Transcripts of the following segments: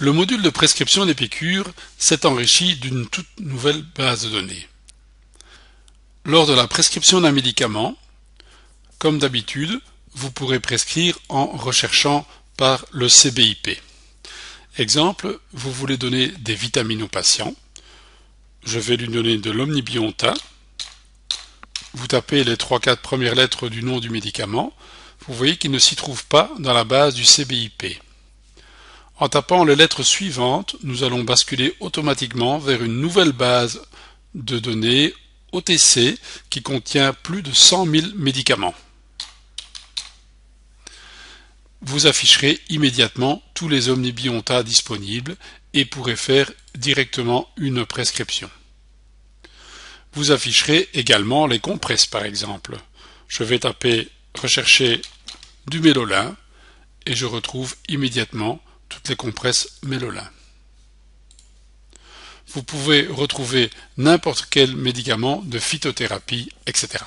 Le module de prescription d'épicure s'est enrichi d'une toute nouvelle base de données. Lors de la prescription d'un médicament, comme d'habitude, vous pourrez prescrire en recherchant par le CBIP. Exemple, vous voulez donner des vitamines au patient. Je vais lui donner de l'omnibionta. Vous tapez les 3-4 premières lettres du nom du médicament. Vous voyez qu'il ne s'y trouve pas dans la base du CBIP. En tapant les lettres suivantes, nous allons basculer automatiquement vers une nouvelle base de données OTC qui contient plus de 100 000 médicaments. Vous afficherez immédiatement tous les OmniBionta disponibles et pourrez faire directement une prescription. Vous afficherez également les compresses par exemple. Je vais taper rechercher du mélolin et je retrouve immédiatement toutes les compresses Melola. Vous pouvez retrouver n'importe quel médicament de phytothérapie, etc.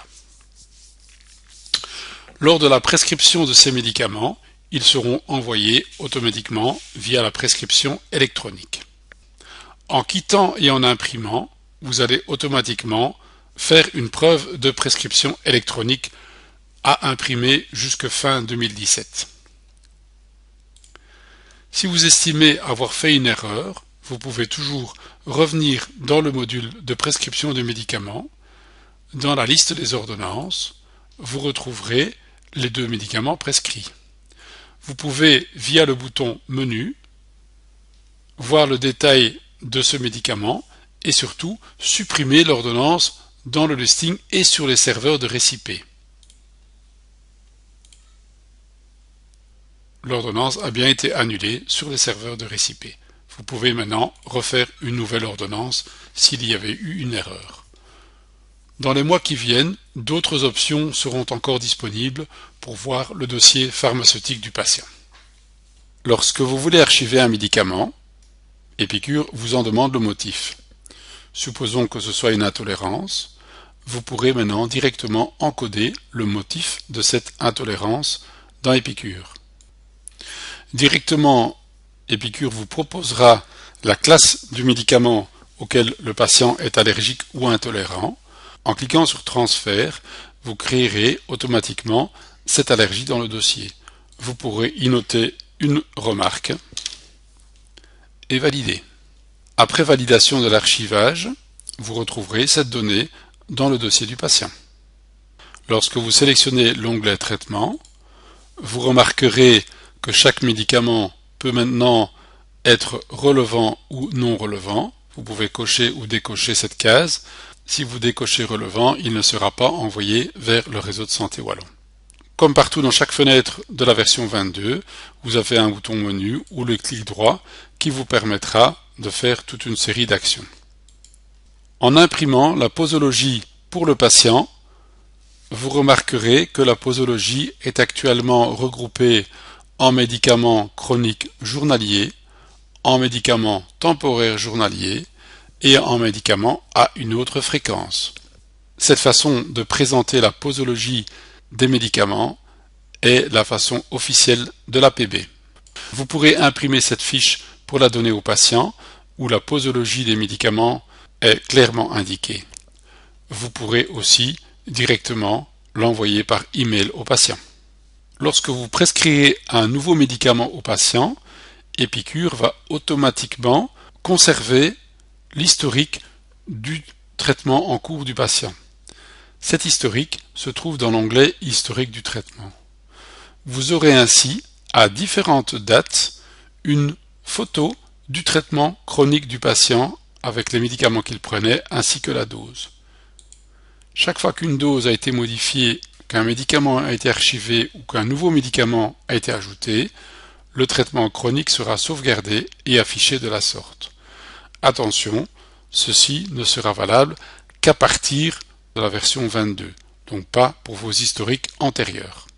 Lors de la prescription de ces médicaments, ils seront envoyés automatiquement via la prescription électronique. En quittant et en imprimant, vous allez automatiquement faire une preuve de prescription électronique à imprimer jusque fin 2017. Si vous estimez avoir fait une erreur, vous pouvez toujours revenir dans le module de prescription de médicaments. Dans la liste des ordonnances, vous retrouverez les deux médicaments prescrits. Vous pouvez, via le bouton Menu, voir le détail de ce médicament et surtout supprimer l'ordonnance dans le listing et sur les serveurs de réciper. l'ordonnance a bien été annulée sur les serveurs de Récipé. Vous pouvez maintenant refaire une nouvelle ordonnance s'il y avait eu une erreur. Dans les mois qui viennent, d'autres options seront encore disponibles pour voir le dossier pharmaceutique du patient. Lorsque vous voulez archiver un médicament, Épicure vous en demande le motif. Supposons que ce soit une intolérance, vous pourrez maintenant directement encoder le motif de cette intolérance dans Épicure. Directement, Epicure vous proposera la classe du médicament auquel le patient est allergique ou intolérant. En cliquant sur Transfert, vous créerez automatiquement cette allergie dans le dossier. Vous pourrez y noter une remarque et valider. Après validation de l'archivage, vous retrouverez cette donnée dans le dossier du patient. Lorsque vous sélectionnez l'onglet Traitement, vous remarquerez que chaque médicament peut maintenant être relevant ou non relevant. Vous pouvez cocher ou décocher cette case. Si vous décochez relevant, il ne sera pas envoyé vers le réseau de santé wallon. Comme partout dans chaque fenêtre de la version 22, vous avez un bouton menu ou le clic droit qui vous permettra de faire toute une série d'actions. En imprimant la posologie pour le patient, vous remarquerez que la posologie est actuellement regroupée en médicaments chroniques journaliers, en médicaments temporaires journaliers et en médicaments à une autre fréquence. Cette façon de présenter la posologie des médicaments est la façon officielle de l'APB. Vous pourrez imprimer cette fiche pour la donner au patient où la posologie des médicaments est clairement indiquée. Vous pourrez aussi directement l'envoyer par email au patient. Lorsque vous prescrivez un nouveau médicament au patient, Epicure va automatiquement conserver l'historique du traitement en cours du patient. Cet historique se trouve dans l'onglet Historique du traitement. Vous aurez ainsi, à différentes dates, une photo du traitement chronique du patient avec les médicaments qu'il prenait ainsi que la dose. Chaque fois qu'une dose a été modifiée qu'un médicament a été archivé ou qu'un nouveau médicament a été ajouté, le traitement chronique sera sauvegardé et affiché de la sorte. Attention, ceci ne sera valable qu'à partir de la version 22, donc pas pour vos historiques antérieurs.